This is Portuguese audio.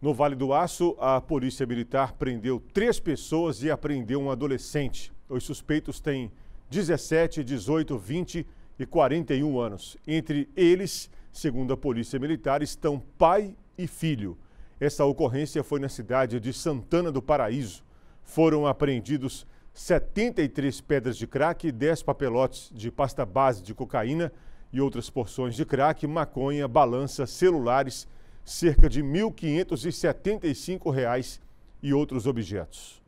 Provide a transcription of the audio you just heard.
No Vale do Aço, a Polícia Militar prendeu três pessoas e apreendeu um adolescente. Os suspeitos têm 17, 18, 20 e 41 anos. Entre eles, segundo a Polícia Militar, estão pai e filho. Essa ocorrência foi na cidade de Santana do Paraíso. Foram apreendidos 73 pedras de crack, 10 papelotes de pasta base de cocaína e outras porções de crack, maconha, balança, celulares cerca de R$ 1.575 e outros objetos.